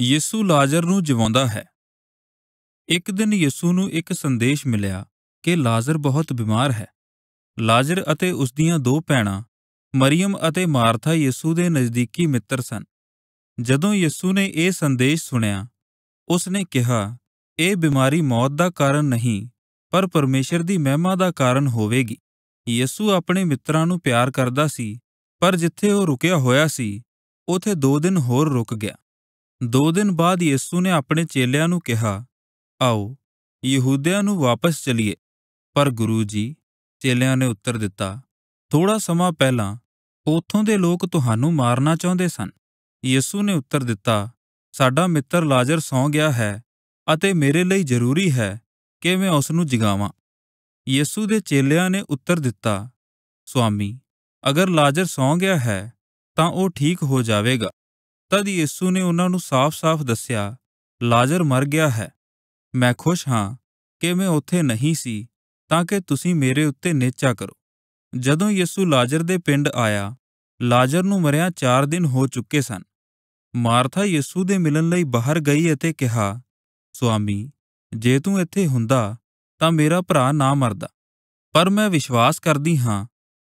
ਯਿਸੂ ਲਾਜ਼ਰ ਨੂੰ ਜਿਵਾਉਂਦਾ ਹੈ ਇੱਕ ਦਿਨ ਯਿਸੂ ਨੂੰ ਇੱਕ ਸੰਦੇਸ਼ ਮਿਲਿਆ ਕਿ ਲਾਜ਼ਰ ਬਹੁਤ ਬਿਮਾਰ ਹੈ ਲਾਜ਼ਰ ਅਤੇ ਉਸ ਦੀਆਂ ਦੋ ਭੈਣਾਂ ਮਰੀਮ ਅਤੇ ਮਾਰਥਾ ਯਿਸੂ ਦੇ ਨਜ਼ਦੀਕੀ ਮਿੱਤਰ ਸਨ ਜਦੋਂ ਯਿਸੂ ਨੇ ਇਹ ਸੰਦੇਸ਼ ਸੁਣਿਆ ਉਸ ਨੇ ਕਿਹਾ ਇਹ ਬਿਮਾਰੀ ਮੌਤ ਦਾ ਕਾਰਨ ਨਹੀਂ ਪਰ ਪਰਮੇਸ਼ਰ ਦੀ ਮਹਿਮਾ ਦਾ ਕਾਰਨ ਹੋਵੇਗੀ ਯਿਸੂ ਆਪਣੇ ਮਿੱਤਰਾਂ ਨੂੰ ਪਿਆਰ ਕਰਦਾ ਸੀ ਪਰ ਜਿੱਥੇ ਉਹ ਰੁਕਿਆ ਹੋਇਆ ਸੀ ਉਥੇ 2 ਦਿਨ ਹੋਰ ਰੁਕ ਗਿਆ ਦੋ ਦਿਨ ਬਾਅਦ ਯਿਸੂ ਨੇ ਆਪਣੇ ਚੇਲਿਆਂ ਨੂੰ ਕਿਹਾ ਆਓ ਯਹੂਦਿਆਂ ਨੂੰ ਵਾਪਸ ਚਲੀਏ ਪਰ ਗੁਰੂ ਜੀ ਚੇਲਿਆਂ ਨੇ ਉੱਤਰ ਦਿੱਤਾ ਥੋੜਾ ਸਮਾਂ ਪਹਿਲਾਂ ਉੱਥੋਂ ਦੇ ਲੋਕ ਤੁਹਾਨੂੰ ਮਾਰਨਾ ਚਾਹੁੰਦੇ ਸਨ ਯਿਸੂ ਨੇ ਉੱਤਰ ਦਿੱਤਾ ਸਾਡਾ ਮਿੱਤਰ ਲਾਜ਼ਰ ਸੌਂ ਗਿਆ ਹੈ ਅਤੇ ਮੇਰੇ ਲਈ ਜ਼ਰੂਰੀ ਹੈ ਕਿ ਮੈਂ ਉਸ ਨੂੰ ਜਗਾਵਾਂ ਯਿਸੂ ਦੇ ਚੇਲਿਆਂ ਨੇ ਉੱਤਰ ਦਿੱਤਾ ਸੁਆਮੀ ਅਗਰ ਲਾਜ਼ਰ ਸੌਂ ਗਿਆ ਹੈ ਤਾਂ ਉਹ ਠੀਕ ਹੋ ਜਾਵੇਗਾ ਤਦ ਯਿਸੂ ਨੇ ਉਹਨਾਂ ਨੂੰ ਸਾਫ਼-ਸਾਫ਼ ਦੱਸਿਆ ਲਾਜ਼ਰ ਮਰ ਗਿਆ ਹੈ ਮੈਂ ਖੁਸ਼ ਹਾਂ ਕਿ ਮੈਂ ਉੱਥੇ ਨਹੀਂ ਸੀ ਤਾਂ ਕਿ ਤੁਸੀਂ ਮੇਰੇ ਉੱਤੇ ਨੇਚਾ ਕਰੋ ਜਦੋਂ ਯਿਸੂ ਲਾਜ਼ਰ ਦੇ ਪਿੰਡ ਆਇਆ ਲਾਜ਼ਰ ਨੂੰ ਮਰਿਆ 4 ਦਿਨ ਹੋ ਚੁੱਕੇ ਸਨ ਮਾਰਥਾ ਯਿਸੂ ਦੇ ਮਿਲਣ ਲਈ ਬਾਹਰ ਗਈ ਅਤੇ ਕਿਹਾ ਸੁਆਮੀ ਜੇ ਤੂੰ ਇੱਥੇ ਹੁੰਦਾ ਤਾਂ ਮੇਰਾ ਭਰਾ ਨਾ ਮਰਦਾ ਪਰ ਮੈਂ ਵਿਸ਼ਵਾਸ ਕਰਦੀ ਹਾਂ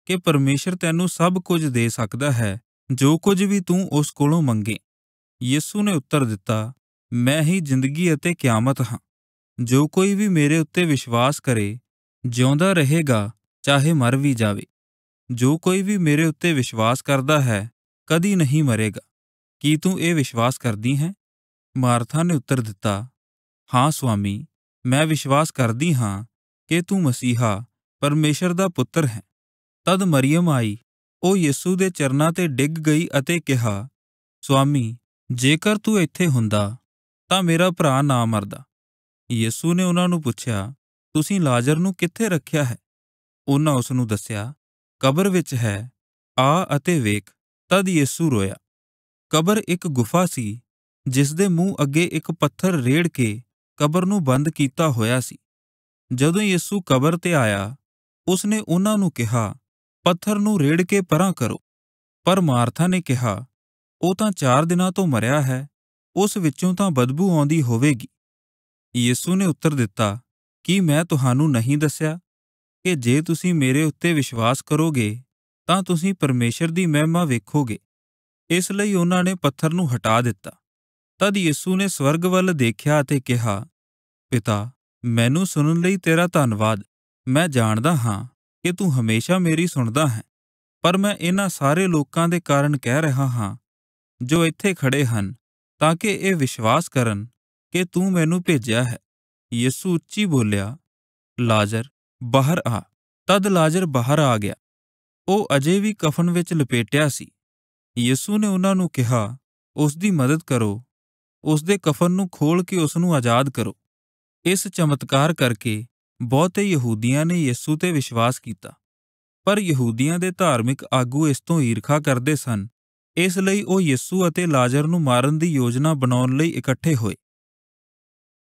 ਕਿ ਪਰਮੇਸ਼ਰ ਤੈਨੂੰ ਸਭ ਕੁਝ ਦੇ ਸਕਦਾ ਹੈ ਜੋ ਕੁਝ ਵੀ ਤੂੰ ਉਸ ਕੋਲੋਂ ਮੰਗੇ ਯਿਸੂ ਨੇ ਉੱਤਰ ਦਿੱਤਾ ਮੈਂ ਹੀ ਜ਼ਿੰਦਗੀ ਅਤੇ ਕਿਆਮਤ ਹਾਂ ਜੋ ਕੋਈ ਵੀ ਮੇਰੇ ਉੱਤੇ ਵਿਸ਼ਵਾਸ ਕਰੇ ਜਿਉਂਦਾ ਰਹੇਗਾ ਚਾਹੇ ਮਰ ਵੀ ਜਾਵੇ ਜੋ ਕੋਈ ਵੀ ਮੇਰੇ ਉੱਤੇ ਵਿਸ਼ਵਾਸ ਕਰਦਾ ਹੈ ਕਦੀ ਨਹੀਂ ਮਰੇਗਾ ਕੀ ਤੂੰ ਇਹ ਵਿਸ਼ਵਾਸ ਕਰਦੀ ਹੈ ਮਾਰਥਾ ਨੇ ਉੱਤਰ ਦਿੱਤਾ ਹਾਂ ਸੁਆਮੀ ਮੈਂ ਵਿਸ਼ਵਾਸ ਕਰਦੀ ਹਾਂ ਕਿ ਤੂੰ ਮਸੀਹਾ ਪਰਮੇਸ਼ਰ ਦਾ ਪੁੱਤਰ ਹੈ ਤਦ ਮਰੀਮ ਆਈ ਉਹ ਯਿਸੂ ਦੇ ਚਰਨਾਂ ਤੇ ਡਿੱਗ ਗਈ ਅਤੇ ਕਿਹਾ ਸੁਆਮੀ ਜੇਕਰ ਤੂੰ ਇੱਥੇ ਹੁੰਦਾ ਤਾਂ ਮੇਰਾ ਭਰਾ ਨਾ ਮਰਦਾ ਯਿਸੂ ਨੇ ਉਹਨਾਂ ਨੂੰ ਪੁੱਛਿਆ ਤੁਸੀਂ ਲਾਜ਼ਰ ਨੂੰ ਕਿੱਥੇ ਰੱਖਿਆ ਹੈ ਉਹਨਾਂ ਉਸ ਨੂੰ ਦੱਸਿਆ ਕਬਰ ਵਿੱਚ ਹੈ ਆ ਅਤੇ ਵੇਖ ਤਦ ਯਿਸੂ ਰੋਇਆ ਕਬਰ ਇੱਕ ਗੁਫਾ ਸੀ ਜਿਸ ਦੇ ਮੂੰਹ ਅੱਗੇ ਇੱਕ ਪੱਥਰ ਰੇੜ ਕੇ ਕਬਰ ਨੂੰ ਬੰਦ ਕੀਤਾ ਹੋਇਆ ਸੀ ਜਦੋਂ ਯਿਸੂ ਕਬਰ ਤੇ ਆਇਆ ਉਸ ਨੇ ਉਹਨਾਂ ਨੂੰ ਕਿਹਾ ਪੱਥਰ ਨੂੰ ਰੇੜ ਕੇ ਪਰਾਂ ਕਰੋ ਪਰ ਮਾਰਥਾ ਨੇ ਕਿਹਾ ਉਹ ਤਾਂ ਚਾਰ ਦਿਨਾਂ ਤੋਂ ਮਰਿਆ ਹੈ ਉਸ ਵਿੱਚੋਂ ਤਾਂ ਬਦਬੂ ਆਉਂਦੀ ਹੋਵੇਗੀ ਯਿਸੂ ਨੇ ਉੱਤਰ ਦਿੱਤਾ ਕਿ ਮੈਂ ਤੁਹਾਨੂੰ ਨਹੀਂ ਦੱਸਿਆ ਕਿ ਜੇ ਤੁਸੀਂ ਮੇਰੇ ਉੱਤੇ ਵਿਸ਼ਵਾਸ ਕਰੋਗੇ ਤਾਂ ਤੁਸੀਂ ਪਰਮੇਸ਼ਰ ਦੀ ਮਹਿਮਾ ਵੇਖੋਗੇ ਇਸ ਲਈ ਉਹਨਾਂ ਨੇ ਪੱਥਰ ਨੂੰ ਹਟਾ ਦਿੱਤਾ ਤਦ ਯਿਸੂ ਨੇ ਸਵਰਗ ਵੱਲ ਦੇਖਿਆ ਅਤੇ ਕਿਹਾ ਪਿਤਾ ਮੈਨੂੰ ਸੁਣਨ ਲਈ ਤੇਰਾ ਧੰਨਵਾਦ ਮੈਂ ਜਾਣਦਾ ਹਾਂ ਕਿ ਤੂੰ ਹਮੇਸ਼ਾ ਮੇਰੀ ਸੁਣਦਾ ਹੈ ਪਰ ਮੈਂ ਇਹਨਾਂ ਸਾਰੇ ਲੋਕਾਂ ਦੇ ਕਾਰਨ ਕਹਿ ਰਿਹਾ ਹਾਂ ਜੋ ਇੱਥੇ ਖੜੇ ਹਨ ਤਾਂ ਕਿ ਇਹ ਵਿਸ਼ਵਾਸ ਕਰਨ ਕਿ ਤੂੰ ਮੈਨੂੰ ਭੇਜਿਆ ਹੈ ਯਿਸੂ ਉੱਚੀ ਬੋਲਿਆ ਲਾਜ਼ਰ ਬਾਹਰ ਆ ਤਦ ਲਾਜ਼ਰ ਬਾਹਰ ਆ ਗਿਆ ਉਹ ਅਜੇ ਵੀ ਕਫਨ ਵਿੱਚ ਲਪੇਟਿਆ ਸੀ ਯਿਸੂ ਨੇ ਉਹਨਾਂ ਨੂੰ ਕਿਹਾ ਉਸ ਦੀ ਮਦਦ ਕਰੋ ਉਸ ਦੇ ਕਫਨ ਨੂੰ ਖੋਲ ਕੇ ਉਸ ਨੂੰ ਆਜ਼ਾਦ ਕਰੋ ਇਸ ਚਮਤਕਾਰ ਕਰਕੇ ਬਹੁਤੇ ਯਹੂਦੀਆਂ ਨੇ ਯਿਸੂ ਤੇ ਵਿਸ਼ਵਾਸ ਕੀਤਾ ਪਰ ਯਹੂਦੀਆਂ ਦੇ ਧਾਰਮਿਕ ਆਗੂ ਇਸ ਤੋਂ ਈਰਖਾ ਕਰਦੇ ਸਨ ਇਸ ਲਈ ਉਹ ਯਿਸੂ ਅਤੇ ਲਾਜ਼ਰ ਨੂੰ ਮਾਰਨ ਦੀ ਯੋਜਨਾ ਬਣਾਉਣ ਲਈ ਇਕੱਠੇ ਹੋਏ